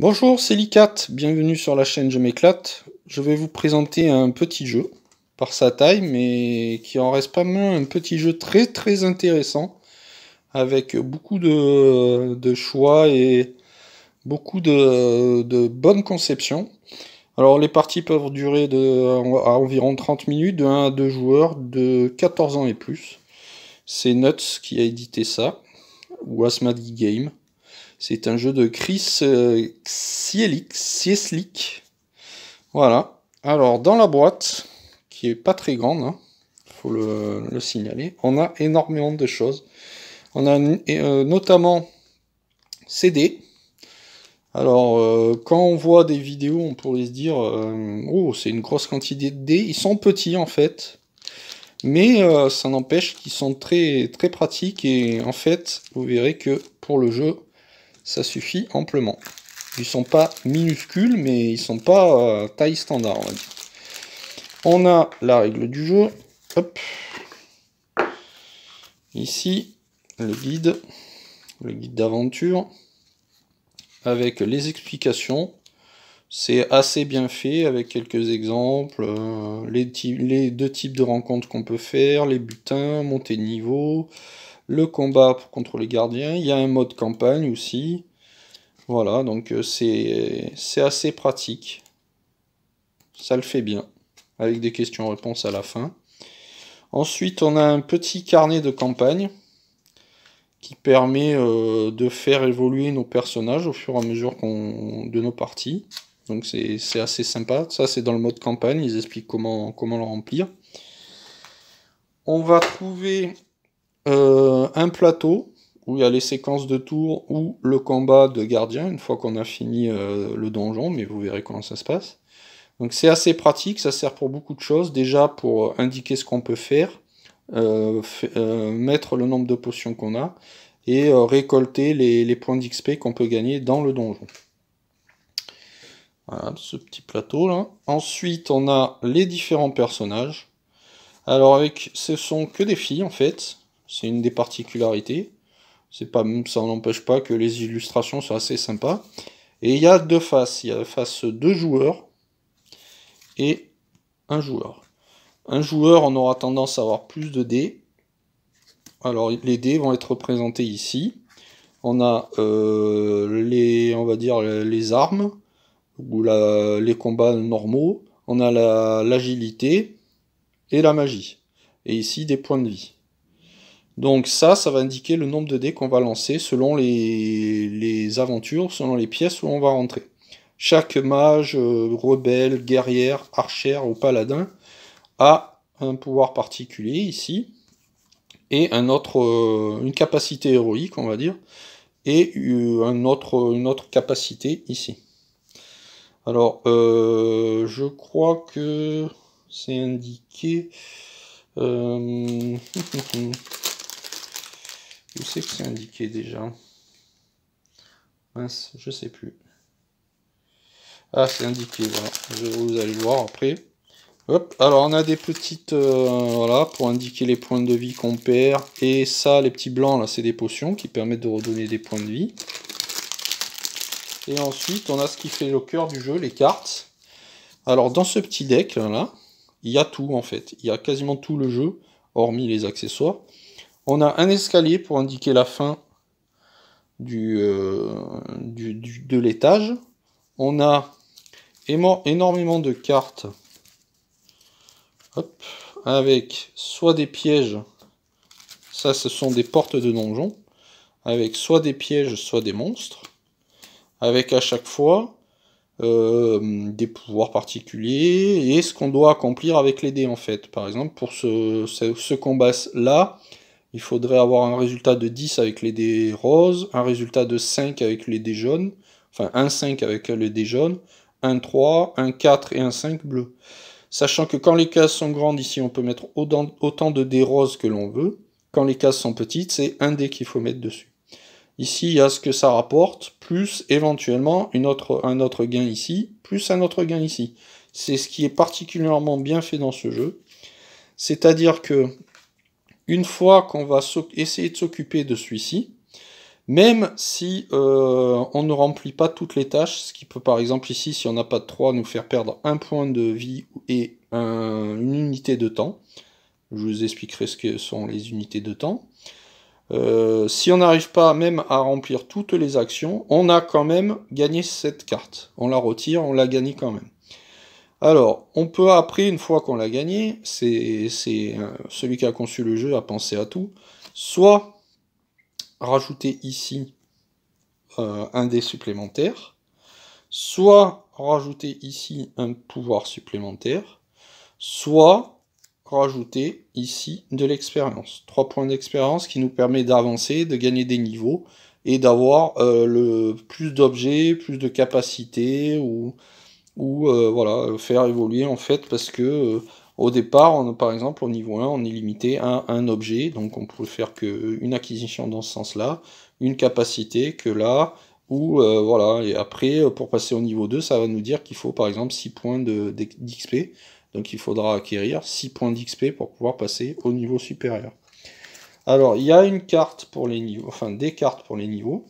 Bonjour, c'est Licat, bienvenue sur la chaîne Je m'éclate. Je vais vous présenter un petit jeu, par sa taille, mais qui en reste pas moins un petit jeu très très intéressant, avec beaucoup de, choix et beaucoup de, bonnes conceptions. Alors les parties peuvent durer de, à environ 30 minutes, de 1 à 2 joueurs, de 14 ans et plus. C'est Nuts qui a édité ça, ou Game. C'est un jeu de Chris euh, Voilà. Alors, dans la boîte, qui est pas très grande, il hein, faut le, signaler, on a énormément de choses. On a euh, notamment notamment CD. Alors, euh, quand on voit des vidéos, on pourrait se dire euh, Oh, c'est une grosse quantité de dés. Ils sont petits en fait mais ça n'empêche qu'ils sont très très pratiques et en fait vous verrez que pour le jeu ça suffit amplement. Ils sont pas minuscules, mais ils sont pas euh, taille standard, on va dire. On a la règle du jeu. Hop. Ici, le guide, le guide d'aventure, avec les explications. C'est assez bien fait avec quelques exemples, euh, les, les, deux types de rencontres qu'on peut faire, les butins, monter de niveau, le combat contre les gardiens, il y a un mode campagne aussi. Voilà, donc euh, c'est assez pratique. Ça le fait bien, avec des questions-réponses à la fin. Ensuite, on a un petit carnet de campagne qui permet euh, de faire évoluer nos personnages au fur et à mesure de nos parties. Donc c'est assez sympa. Ça, c'est dans le mode campagne. Ils expliquent comment, comment le remplir. On va trouver euh, un plateau où il y a les séquences de tours ou le combat de gardien une fois qu'on a fini euh, le donjon, mais vous verrez comment ça se passe. Donc c'est assez pratique, ça sert pour beaucoup de choses, déjà pour euh, indiquer ce qu'on peut faire, mettre le nombre de potions qu'on a, et récolter les, points d'XP qu'on peut gagner dans le donjon. Voilà, ce petit plateau là. Ensuite, on a les différents personnages. Alors avec, ce sont que des filles en fait. C'est une des particularités. C'est pas, ça n'empêche pas que les illustrations sont assez sympas. Et il y a deux faces. Il y a face deux joueurs et un joueur. Un joueur, on aura tendance à avoir plus de dés. Alors les dés vont être représentés ici. On a euh, les, on va dire les armes ou les combats normaux. On a l'agilité et la magie. Et ici des points de vie. Donc ça, ça va indiquer le nombre de dés qu'on va lancer selon les, aventures, selon les pièces où on va rentrer. Chaque mage, euh, rebelle, guerrière, archère ou paladin a un pouvoir particulier ici, et un autre, euh, une capacité héroïque, on va dire, et euh, un autre, une autre capacité ici. Alors, je crois que c'est indiqué... Où c'est que c'est indiqué déjà Mince, je sais plus. Ah, c'est indiqué, voilà. Je, vous allez voir après. alors on a des petites, euh, voilà, pour indiquer les points de vie qu'on perd. Et ça, les petits blancs, là, c'est des potions qui permettent de redonner des points de vie. Et ensuite, on a ce qui fait le cœur du jeu, les cartes. Alors, dans ce petit deck, là, il y a tout, en fait. Il y a quasiment tout le jeu, hormis les accessoires. On a un escalier pour indiquer la fin du, euh, de l'étage. On a énormément de cartes avec soit des pièges, ça ce sont des portes de donjon, avec soit des pièges, soit des monstres, avec à chaque fois euh, des pouvoirs particuliers et ce qu'on doit accomplir avec les dés en fait. Par exemple, pour ce, ce combat-là, il faudrait avoir un résultat de 10 avec les dés roses, un résultat de 5 avec les dés jaunes, enfin un 5 avec les dés jaunes, un 3, un 4 et un 5 bleus. Sachant que quand les cases sont grandes, ici on peut mettre autant de dés roses que l'on veut. Quand les cases sont petites, c'est un dé qu'il faut mettre dessus. Ici, il y a ce que ça rapporte, plus éventuellement une autre, un autre gain ici, plus un autre gain ici. C'est ce qui est particulièrement bien fait dans ce jeu. C'est-à-dire que une fois qu'on va essayer de s'occuper de celui-ci, même si euh, on ne remplit pas toutes les tâches, ce qui peut par exemple ici, si on n'a pas de 3, nous faire perdre un point de vie et une unité de temps. Je vous expliquerai ce que sont les unités de temps. Euh, si on n'arrive pas même à remplir toutes les actions, on a quand même gagné cette carte. On la retire, on l'a gagnée quand même. Alors, on peut après, une fois qu'on l'a gagné, c'est euh, celui qui a conçu le jeu a pensé à tout, soit rajouter ici euh, un dé supplémentaire, soit rajouter ici un pouvoir supplémentaire, soit rajouter ici de l'expérience. Trois points d'expérience qui nous permet d'avancer, de gagner des niveaux et d'avoir euh, le plus d'objets, plus de capacités ou ou euh, voilà, faire évoluer en fait parce que euh, au départ, on, par exemple, au niveau 1, on est limité à un objet, donc on peut faire qu'une acquisition dans ce sens-là, une capacité que là, ou euh, voilà, et après, pour passer au niveau 2, ça va nous dire qu'il faut par exemple 6 points d'XP, donc il faudra acquérir 6 points d'XP pour pouvoir passer au niveau supérieur. Alors, il y a une carte pour les niveaux, enfin des cartes pour les niveaux,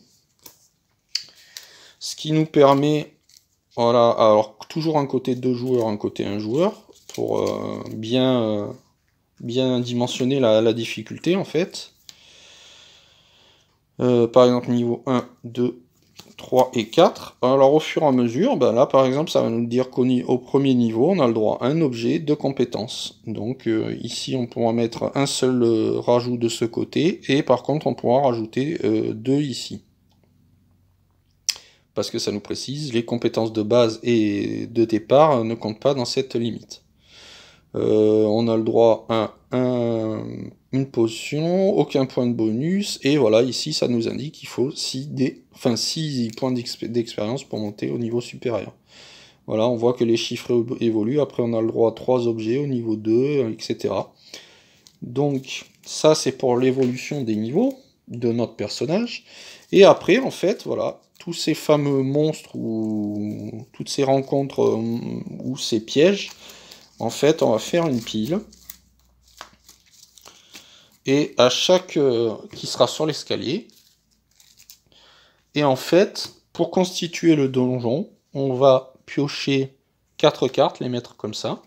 ce qui nous permet voilà, alors toujours un côté deux joueurs, un côté un joueur, pour euh, bien, euh, bien dimensionner la, difficulté en fait. Euh, par exemple niveau 1, 2, 3 et 4. Alors au fur et à mesure, ben là par exemple ça va nous dire qu'au premier niveau on a le droit à un objet, de compétence. Donc ici on pourra mettre un seul rajout de ce côté et par contre on pourra rajouter deux ici parce que ça nous précise, les compétences de base et de départ ne comptent pas dans cette limite. Euh, on a le droit à une potion, aucun point de bonus, et voilà, ici ça nous indique qu'il faut 6, enfin 6 points d'expérience pour monter au niveau supérieur. Voilà, on voit que les chiffres évoluent, après on a le droit à 3 objets au niveau 2, etc. Donc ça c'est pour l'évolution des niveaux de notre personnage. Et après, en fait, voilà, tous ces fameux monstres ou toutes ces rencontres euh, ou ces pièges, en fait, on va faire une pile. Et à chaque euh, qui sera sur l'escalier. Et en fait, pour constituer le donjon, on va piocher quatre cartes, les mettre comme ça.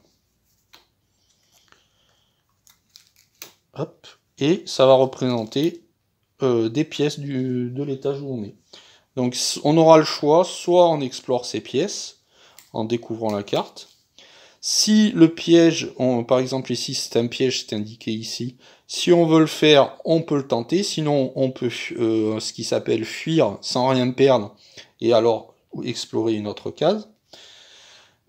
Et ça va représenter euh, des pièces du, de l'étage où donc on aura le choix, soit on explore ces pièces en découvrant la carte. Si le piège, par exemple ici c'est un piège, c'est indiqué ici. Si on veut le faire, on peut le tenter. Sinon on peut euh, ce qui s'appelle fuir sans rien perdre et alors explorer une autre case.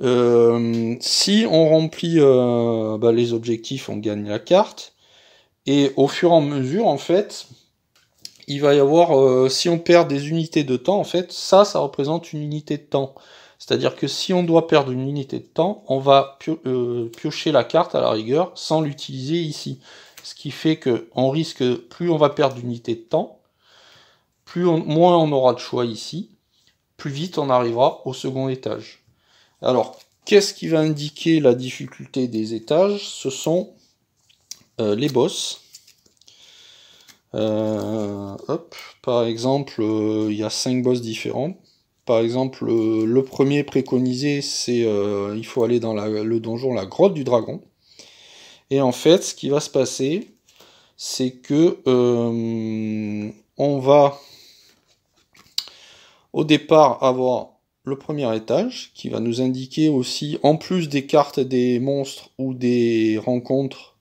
Euh, si on remplit euh, bah, les objectifs, on gagne la carte. Et au fur et à mesure, en fait, il va y avoir, euh, si on perd des unités de temps, en fait, ça, ça représente une unité de temps. C'est-à-dire que si on doit perdre une unité de temps, on va euh, piocher la carte à la rigueur sans l'utiliser ici. Ce qui fait que on risque, plus on va perdre d'unités de temps, plus moins on aura de choix ici, plus vite on arrivera au second étage. Alors, qu'est-ce qui va indiquer la difficulté des étages Ce sont euh, les boss euh, par exemple, euh, il y a cinq boss différents. Par exemple, euh, le premier préconisé, c'est il faut aller dans le donjon, la grotte du dragon. Et en fait, ce qui va se passer, c'est que on va au départ avoir le premier étage qui va nous indiquer aussi, en plus des cartes des monstres ou des rencontres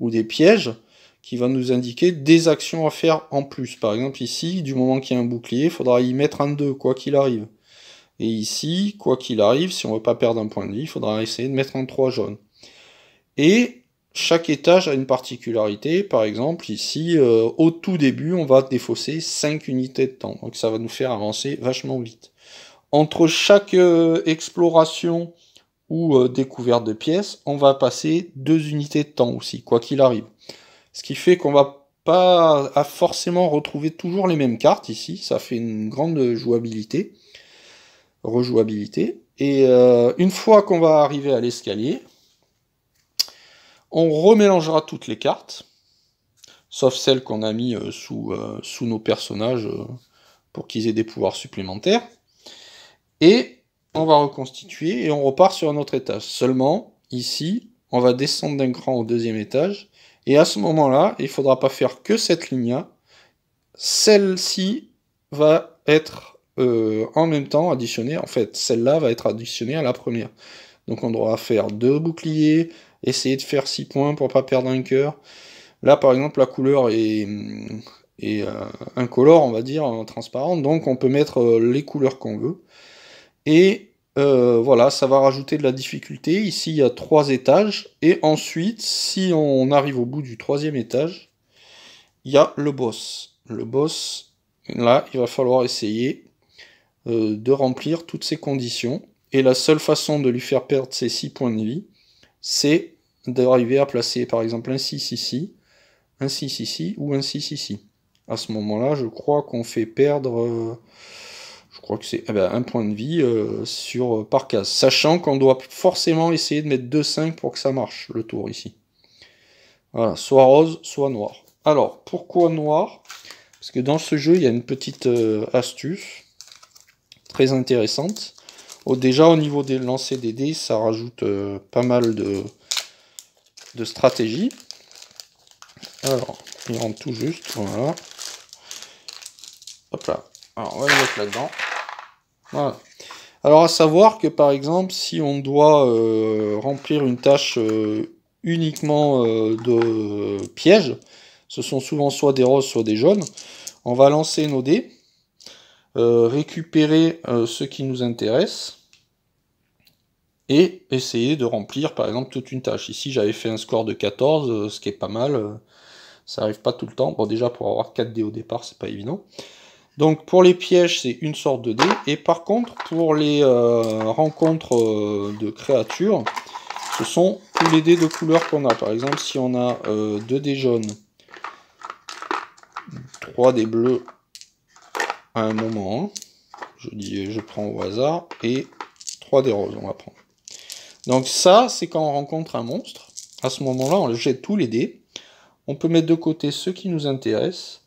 ou des pièges, qui va nous indiquer des actions à faire en plus. Par exemple ici, du moment qu'il y a un bouclier, il faudra y mettre un 2, quoi qu'il arrive. Et ici, quoi qu'il arrive, si on ne veut pas perdre un point de vie, il faudra essayer de mettre un 3 jaune. Et chaque étage a une particularité. Par exemple, ici, euh, au tout début, on va défausser 5 unités de temps. Donc ça va nous faire avancer vachement vite. Entre chaque euh, exploration ou euh, découverte de pièces, on va passer 2 unités de temps aussi, quoi qu'il arrive. Ce qui fait qu'on va pas forcément retrouver toujours les mêmes cartes ici. Ça fait une grande jouabilité, rejouabilité. Et euh, une fois qu'on va arriver à l'escalier, on remélangera toutes les cartes, sauf celles qu'on a mis euh, sous, euh, sous, nos personnages pour qu'ils aient des pouvoirs supplémentaires. Et on va reconstituer et on repart sur un autre étage. Seulement, ici, on va descendre d'un cran au deuxième étage et à ce moment-là, il ne faudra pas faire que cette ligne-là. Celle-ci va être euh, en même temps additionnée. En fait, celle-là va être additionnée à la première. Donc on doit faire deux boucliers, essayer de faire six points pour pas perdre un cœur. Là, par exemple, la couleur est, euh, incolore, on va dire, transparente. Donc on peut mettre euh, les couleurs qu'on veut. Et euh, voilà, ça va rajouter de la difficulté. Ici, il y a trois étages. Et ensuite, si on arrive au bout du troisième étage, il y a le boss. Le boss, là, il va falloir essayer euh, de remplir toutes ces conditions. Et la seule façon de lui faire perdre ses six points de vie, c'est d'arriver à placer par exemple un 6 ici, un 6 ici ou un 6 ici. À ce moment-là, je crois qu'on fait perdre... Euh, je crois que c'est ah ben, un point de vie euh, sur, euh, par case. Sachant qu'on doit forcément essayer de mettre 2-5 pour que ça marche, le tour ici. Voilà, soit rose, soit noir. Alors, pourquoi noir Parce que dans ce jeu, il y a une petite euh, astuce très intéressante. déjà, au niveau des lancers des dés, ça rajoute pas mal de, de stratégie. Alors, il rentre tout juste, voilà. Hop là. Alors, on va le mettre là-dedans. Alors à savoir que par exemple, si on doit euh, remplir une tâche euh, uniquement euh, de pièges, ce sont souvent soit des roses, soit des jaunes, on va lancer nos dés, récupérer ce qui nous intéresse, et essayer de remplir par exemple toute une tâche. Ici j'avais fait un score de 14, ce qui est pas mal, ça n'arrive pas tout le temps. Bon déjà pour avoir 4 dés au départ, c'est pas évident. Donc pour les pièges, c'est une sorte de dé. Et par contre, pour les euh, rencontres euh, de créatures, ce sont tous les dés de couleur qu'on a. Par exemple, si on a euh, deux dés jaunes, trois dés bleus à un moment, hein, je, dis, je prends au hasard, et trois dés roses, on va prendre. Donc ça, c'est quand on rencontre un monstre. À ce moment-là, on jette tous les dés. On peut mettre de côté ceux qui nous intéressent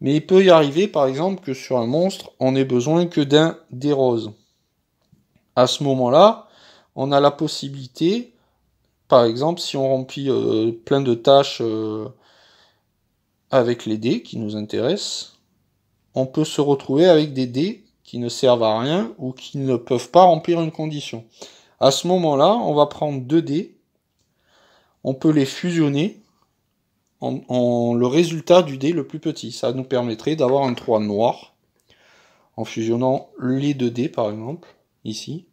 mais il peut y arriver, par exemple, que sur un monstre, on ait besoin que d'un des roses. À ce moment-là, on a la possibilité, par exemple, si on remplit euh, plein de tâches euh, avec les dés qui nous intéressent, on peut se retrouver avec des dés qui ne servent à rien ou qui ne peuvent pas remplir une condition. À ce moment-là, on va prendre deux dés, on peut les fusionner le résultat du dé le plus petit. Ça nous permettrait d'avoir un 3 noir en fusionnant les deux dés par exemple, ici.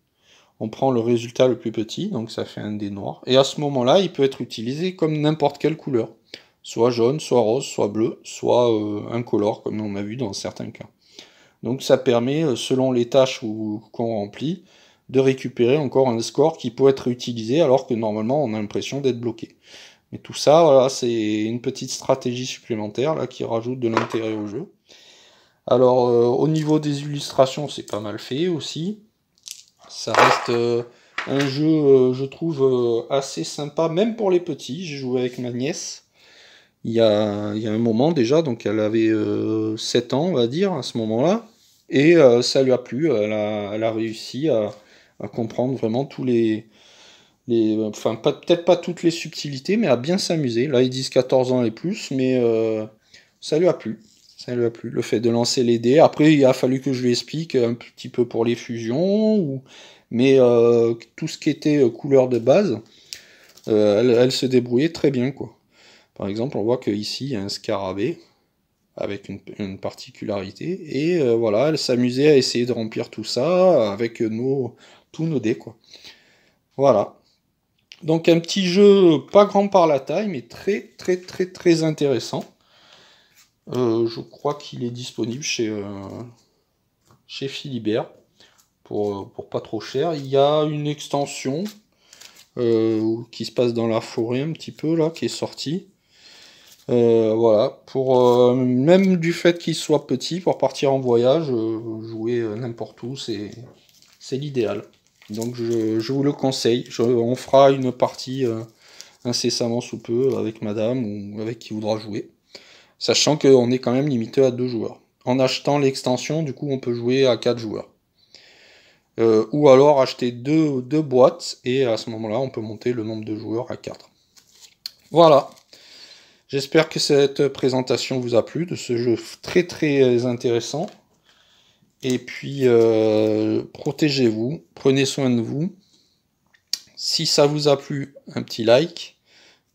On prend le résultat le plus petit, donc ça fait un dé noir. Et à ce moment-là, il peut être utilisé comme n'importe quelle couleur. Soit jaune, soit rose, soit bleu, soit euh, incolore, comme on a vu dans certains cas. Donc ça permet, euh, selon les tâches qu'on remplit, de récupérer encore un score qui peut être utilisé alors que normalement on a l'impression d'être bloqué. Mais tout ça, voilà, c'est une petite stratégie supplémentaire là, qui rajoute de l'intérêt au jeu. Alors euh, au niveau des illustrations, c'est pas mal fait aussi. Ça reste euh, un jeu, euh, je trouve, assez sympa, même pour les petits. J'ai joué avec ma nièce il y, a, il y un moment déjà, donc elle avait 7 ans, on va dire, à ce moment-là. Et ça lui a plu, elle a, réussi à comprendre vraiment tous les, enfin peut-être pas toutes les subtilités, mais à bien s'amuser. Là, ils disent 14 ans et plus, mais euh, ça lui a plu. Ça a le fait de lancer les dés. Après, il a fallu que je lui explique un petit peu pour les fusions, ou... mais euh, tout ce qui était euh, couleur de base, elle, se débrouillait très bien. quoi. Par exemple, on voit qu'ici, il y a un scarabée avec une, particularité, et voilà, elle s'amusait à essayer de remplir tout ça avec nos, tous nos dés. quoi. Voilà. Donc un petit jeu pas grand par la taille, mais très très très très intéressant. Euh, je crois qu'il est disponible chez, euh, chez Philibert pour, euh, pour, pas trop cher. Il y a une extension qui se passe dans la forêt un petit peu là, qui est sortie. voilà, pour même du fait qu'il soit petit, pour partir en voyage, jouer n'importe où, c'est l'idéal. Donc je, vous le conseille. on fera une partie euh, incessamment sous peu avec madame ou avec qui voudra jouer. Sachant qu'on est quand même limité à deux joueurs. En achetant l'extension, du coup, on peut jouer à quatre joueurs. Euh, ou alors acheter deux, boîtes et à ce moment-là, on peut monter le nombre de joueurs à quatre. Voilà. J'espère que cette présentation vous a plu de ce jeu très très intéressant. Et puis, euh, protégez-vous, prenez soin de vous. Si ça vous a plu, un petit like.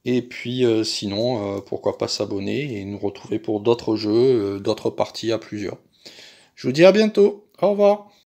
Et puis, euh, sinon, euh, pourquoi pas s'abonner et nous retrouver pour d'autres jeux, d'autres parties à plusieurs. Je vous dis à bientôt. Au revoir.